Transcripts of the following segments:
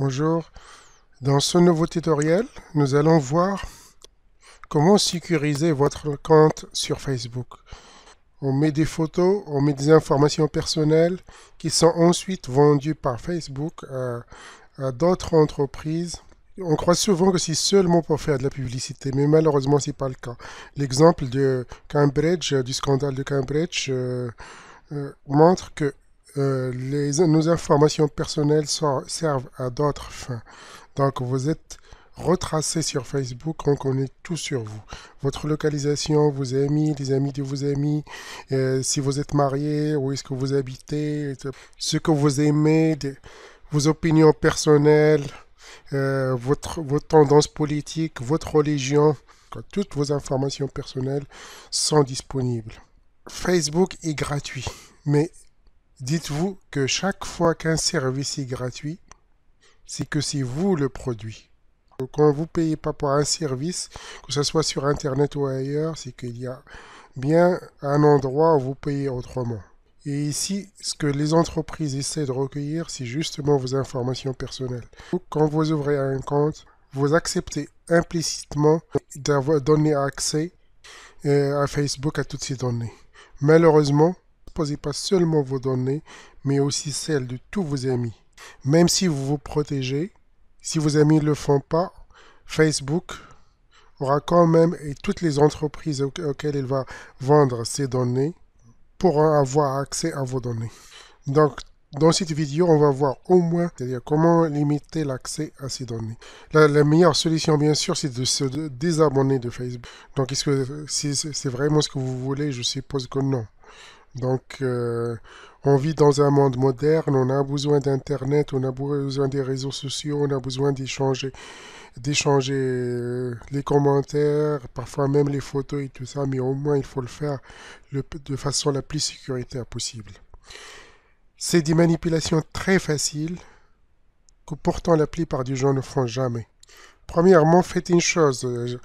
Bonjour. Dans ce nouveau tutoriel, nous allons voir comment sécuriser votre compte sur Facebook. On met des photos, on met des informations personnelles qui sont ensuite vendues par Facebook à, d'autres entreprises. On croit souvent que c'est seulement pour faire de la publicité, mais malheureusement, ce n'est pas le cas. L'exemple de Cambridge, du scandale de Cambridge, euh, euh, montre que euh, les, nos informations personnelles servent à d'autres fins. Donc vous êtes retracé sur Facebook, on connaît tout sur vous. Votre localisation, vos amis, les amis de vos amis, euh, si vous êtes marié, où est-ce que vous habitez, ce que vous aimez, vos opinions personnelles, euh, votre, vos tendances politiques, votre religion, toutes vos informations personnelles sont disponibles. Facebook est gratuit, mais Dites-vous que chaque fois qu'un service est gratuit, c'est que c'est vous le produit. quand vous payez pas pour un service, que ce soit sur Internet ou ailleurs, c'est qu'il y a bien un endroit où vous payez autrement. Et ici, ce que les entreprises essaient de recueillir, c'est justement vos informations personnelles. quand vous ouvrez un compte, vous acceptez implicitement d'avoir donné accès euh, à Facebook à toutes ces données. Malheureusement, pas seulement vos données, mais aussi celles de tous vos amis. Même si vous vous protégez, si vos amis ne le font pas, Facebook aura quand même, et toutes les entreprises auxquelles il va vendre ces données, pourront avoir accès à vos données. Donc, dans cette vidéo, on va voir au moins, comment limiter l'accès à ces données. La, meilleure solution, bien sûr, c'est de se désabonner de Facebook. Donc, est-ce que c'est vraiment ce que vous voulez Je suppose que non. Donc, euh, on vit dans un monde moderne, on a besoin d'Internet, on a besoin des réseaux sociaux, on a besoin d'échanger d'échanger euh, les commentaires, parfois même les photos et tout ça, mais au moins il faut le faire de façon la plus sécuritaire possible. C'est des manipulations très faciles que pourtant la plupart des gens ne font jamais. Premièrement, faites une chose.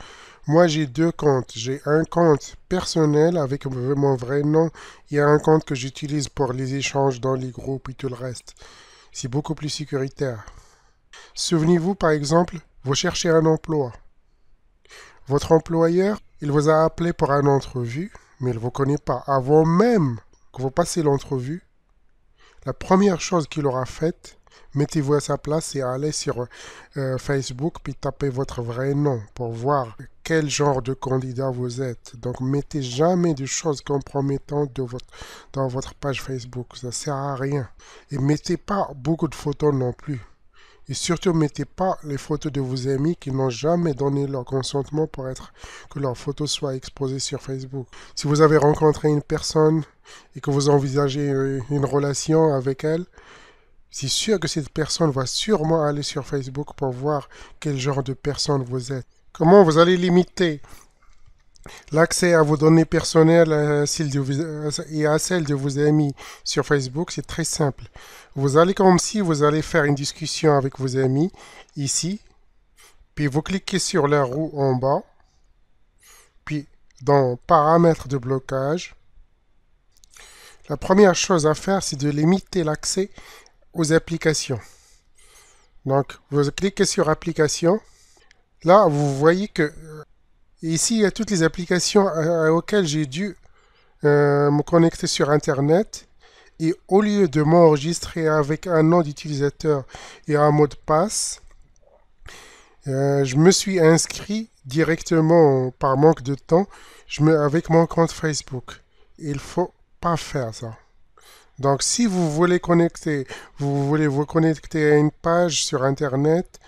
Moi, j'ai deux comptes. J'ai un compte personnel avec mon vrai nom et un compte que j'utilise pour les échanges dans les groupes et tout le reste. C'est beaucoup plus sécuritaire. Souvenez-vous, par exemple, vous cherchez un emploi. Votre employeur, il vous a appelé pour une entrevue, mais il ne vous connaît pas. Avant même que vous passez l'entrevue, la première chose qu'il aura faite, mettez-vous à sa place et allez sur euh, Facebook puis tapez votre vrai nom pour voir quel genre de candidat vous êtes. Donc mettez jamais de choses compromettantes de votre, dans votre page Facebook, ça sert à rien. Et mettez pas beaucoup de photos non plus. Et surtout, mettez pas les photos de vos amis qui n'ont jamais donné leur consentement pour être que leurs photos soient exposées sur Facebook. Si vous avez rencontré une personne et que vous envisagez euh, une relation avec elle, c'est sûr que cette personne va sûrement aller sur Facebook pour voir quel genre de personne vous êtes. Comment vous allez limiter l'accès à vos données personnelles euh, euh, et à celles de vos amis sur Facebook C'est très simple. Vous allez comme si vous allez faire une discussion avec vos amis ici, puis vous cliquez sur la roue en bas, puis dans paramètres de blocage. La première chose à faire, c'est de limiter l'accès applications. Donc, vous cliquez sur Applications. Là, vous voyez que euh, ici, il y a toutes les applications euh, auxquelles j'ai dû euh, me connecter sur Internet. Et au lieu de m'enregistrer avec un nom d'utilisateur et un mot de passe, je me suis inscrit directement par manque de temps je me, avec mon compte Facebook. Il faut pas faire ça. Donc, si vous voulez connecter, vous voulez vous connecter à une page sur Internet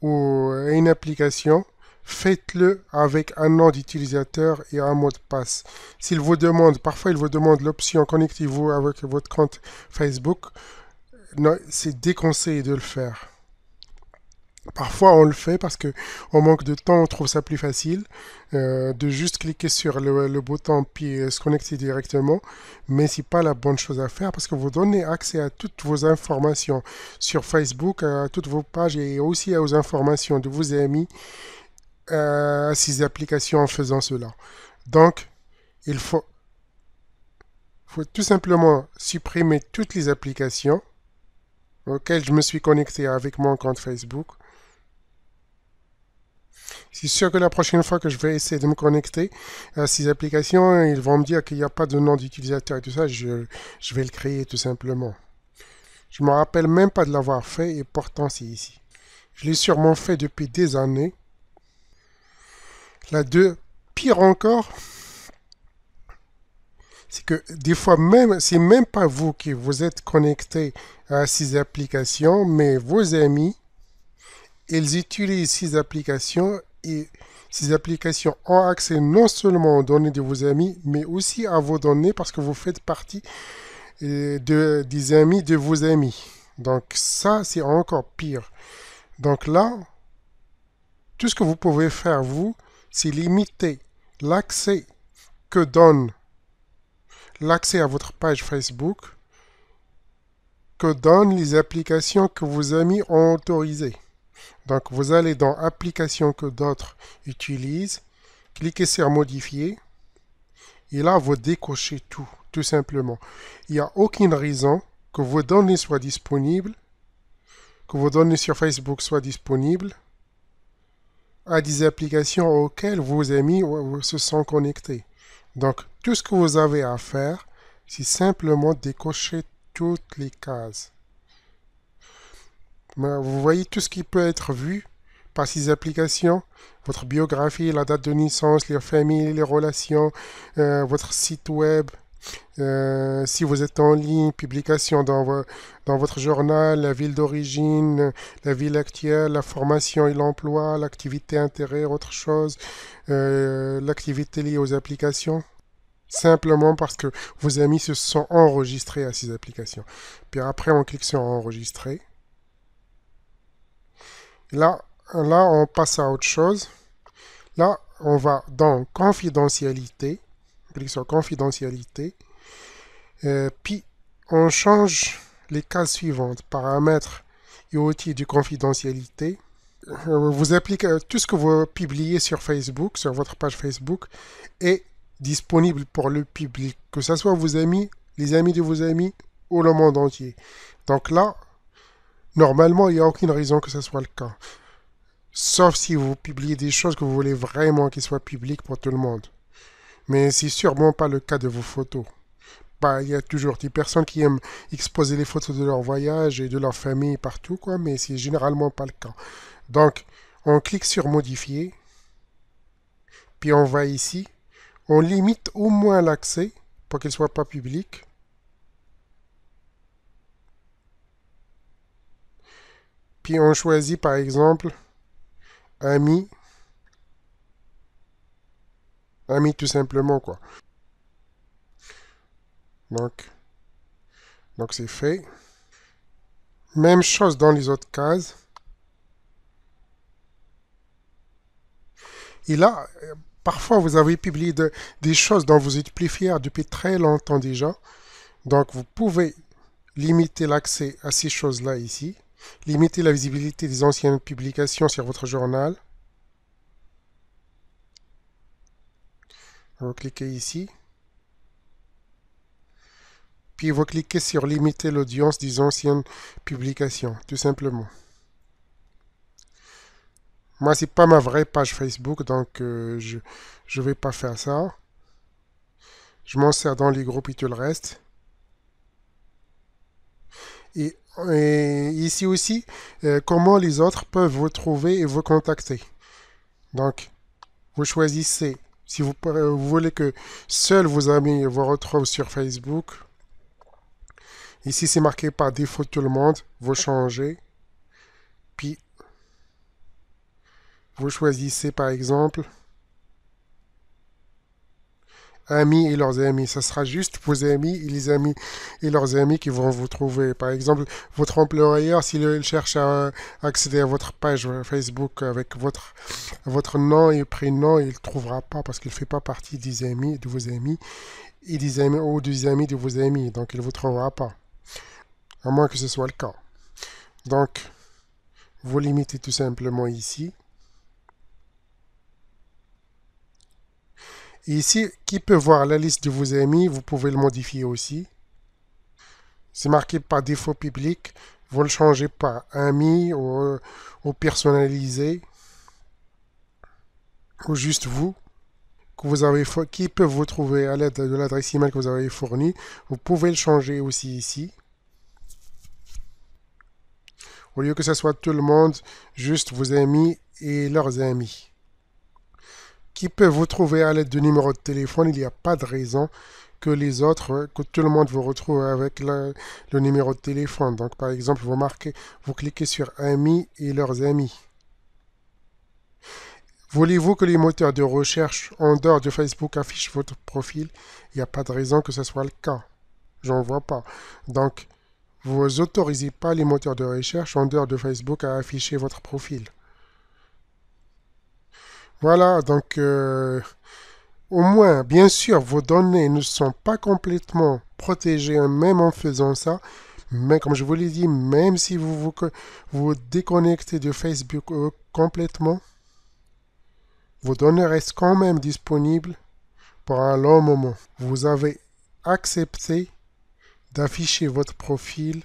ou à une application, faites-le avec un nom d'utilisateur et un mot de passe. S'il vous demande, parfois il vous demande l'option connectez-vous avec votre compte Facebook, c'est déconseillé de le faire. Parfois, on le fait parce que on manque de temps, on trouve ça plus facile euh, de juste cliquer sur le, bouton puis euh, se connecter directement. Mais c'est pas la bonne chose à faire parce que vous donnez accès à toutes vos informations sur Facebook, à toutes vos pages et aussi aux informations de vos amis euh, à ces applications en faisant cela. Donc, il faut tout simplement supprimer toutes les applications auxquelles je me suis connecté avec mon compte Facebook c'est sûr que la prochaine fois que je vais essayer de me connecter à euh, ces applications, ils vont me dire qu'il n'y a pas de nom d'utilisateur et tout ça. Je, vais le créer tout simplement. Je ne me rappelle même pas de l'avoir fait et pourtant c'est ici. Je l'ai sûrement fait depuis des années. La deux, pire encore, c'est que des fois même, c'est même pas vous qui vous êtes connecté à ces applications, mais vos amis ils utilisent ces applications et ces applications ont accès non seulement aux données de vos amis, mais aussi à vos données parce que vous faites partie euh, de, des amis de vos amis. Donc ça, c'est encore pire. Donc là, tout ce que vous pouvez faire, vous, c'est limiter l'accès que donne l'accès à votre page Facebook que donnent les applications que vos amis ont autorisées. Donc vous allez dans Applications que d'autres utilisent, cliquez sur Modifier, et là vous décochez tout, tout simplement. Il n'y a aucune raison que vos données soient disponibles, que vos données sur Facebook soient disponibles à des applications auxquelles vos amis se sont connectés. Donc tout ce que vous avez à faire, c'est simplement décocher toutes les cases vous voyez tout ce qui peut être vu par ces applications, votre biographie, la date de naissance, les familles, les relations, euh, votre site web, euh, si vous êtes en ligne, publication dans, dans votre journal, la ville d'origine, la ville actuelle, la formation et l'emploi, l'activité intérêt, autre chose, euh, l'activité liée aux applications. Simplement parce que vos amis se sont enregistrés à ces applications. Puis après, on clique sur enregistrer. Là, là, on passe à autre chose. Là, on va dans confidentialité, clique sur confidentialité, euh, puis on change les cases suivantes, paramètres et outils de confidentialité. Euh, vous appliquez euh, tout ce que vous publiez sur Facebook, sur votre page Facebook, est disponible pour le public, que ce soit vos amis, les amis de vos amis ou le monde entier. Donc là, Normalement, il n'y a aucune raison que ce soit le cas. Sauf si vous publiez des choses que vous voulez vraiment qu'elles soient publiques pour tout le monde. Mais c'est sûrement pas le cas de vos photos. Bah, il y a toujours des personnes qui aiment exposer les photos de leur voyage et de leur famille partout, quoi, mais c'est généralement pas le cas. Donc, on clique sur modifier, puis on va ici, on limite au moins l'accès pour qu'il soit pas public. Puis on choisit par exemple ami. Ami tout simplement quoi. Donc, donc c'est fait. Même chose dans les autres cases. Et là, parfois vous avez publié de, des choses dont vous êtes plus fier depuis très longtemps déjà. Donc vous pouvez limiter l'accès à ces choses-là ici. Limiter la visibilité des anciennes publications sur votre journal. Vous cliquez ici. Puis vous cliquez sur limiter l'audience des anciennes publications, tout simplement. Moi, c'est pas ma vraie page Facebook, donc euh, je vais pas faire ça. Je m'en sers dans les groupes et tout le reste. Et et ici aussi euh, comment les autres peuvent vous trouver et vous contacter. Donc, vous choisissez. Si vous, euh, voulez que seuls vos amis vous retrouvent sur Facebook, ici c'est marqué par défaut tout le monde, vous changez. Puis, vous choisissez par exemple amis et leurs amis. Ça sera juste vos amis et les amis et leurs amis qui vont vous trouver. Par exemple, votre employeur, s'il cherche à accéder à votre page Facebook avec votre, votre nom et prénom, il ne trouvera pas parce qu'il ne fait pas partie des amis, de vos amis et des amis ou des amis de vos amis. Donc, il ne vous trouvera pas. À moins que ce soit le cas. Donc, vous limitez tout simplement ici. ici, qui peut voir la liste de vos amis, vous pouvez le modifier aussi. C'est marqué par défaut public. Vous le changez par ami ou, euh, ou personnalisé ou juste vous que vous avez qui peut vous trouver à l'aide de l'adresse email que vous avez fournie. Vous pouvez le changer aussi ici. Au lieu que ce soit tout le monde, juste vos amis et leurs amis qui peut vous trouver à l'aide de numéro de téléphone. Il n'y a pas de raison que les autres, que tout le monde vous retrouve avec le, numéro de téléphone. Donc, par exemple, vous marquez, vous cliquez sur amis et leurs amis. Voulez-vous que les moteurs de recherche en dehors de Facebook affichent votre profil Il n'y a pas de raison que ce soit le cas. J'en vois pas. Donc, vous autorisez pas les moteurs de recherche en dehors de Facebook à afficher votre profil. Voilà, donc euh, au moins, bien sûr, vos données ne sont pas complètement protégées même en faisant ça. Mais comme je vous l'ai dit, même si vous vous, déconnectez de Facebook euh, complètement, vos données restent quand même disponibles pour un long moment. Vous avez accepté d'afficher votre profil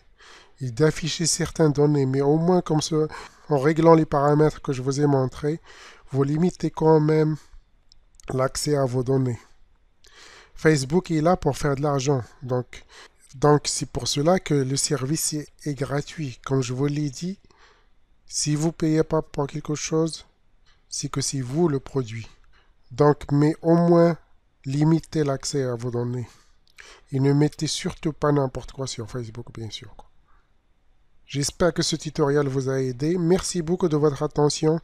et d'afficher certaines données, mais au moins comme ce, en réglant les paramètres que je vous ai montrés, vous limitez quand même l'accès à vos données. Facebook est là pour faire de l'argent. Donc, donc c'est pour cela que le service est gratuit. Comme je vous l'ai dit, si vous ne payez pas pour quelque chose, c'est que c'est vous le produit. Donc, mais au moins, limitez l'accès à vos données. Et ne mettez surtout pas n'importe quoi sur Facebook, bien sûr. J'espère que ce tutoriel vous a aidé. Merci beaucoup de votre attention.